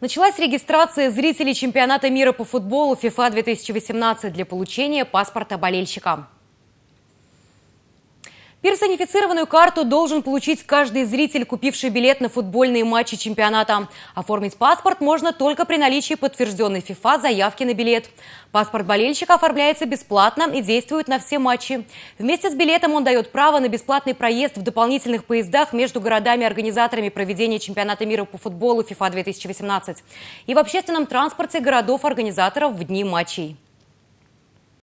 Началась регистрация зрителей чемпионата мира по футболу FIFA 2018 для получения паспорта болельщика. Персонифицированную карту должен получить каждый зритель, купивший билет на футбольные матчи чемпионата. Оформить паспорт можно только при наличии подтвержденной ФИФА заявки на билет. Паспорт болельщика оформляется бесплатно и действует на все матчи. Вместе с билетом он дает право на бесплатный проезд в дополнительных поездах между городами-организаторами проведения чемпионата мира по футболу ФИФА 2018 и в общественном транспорте городов-организаторов в дни матчей.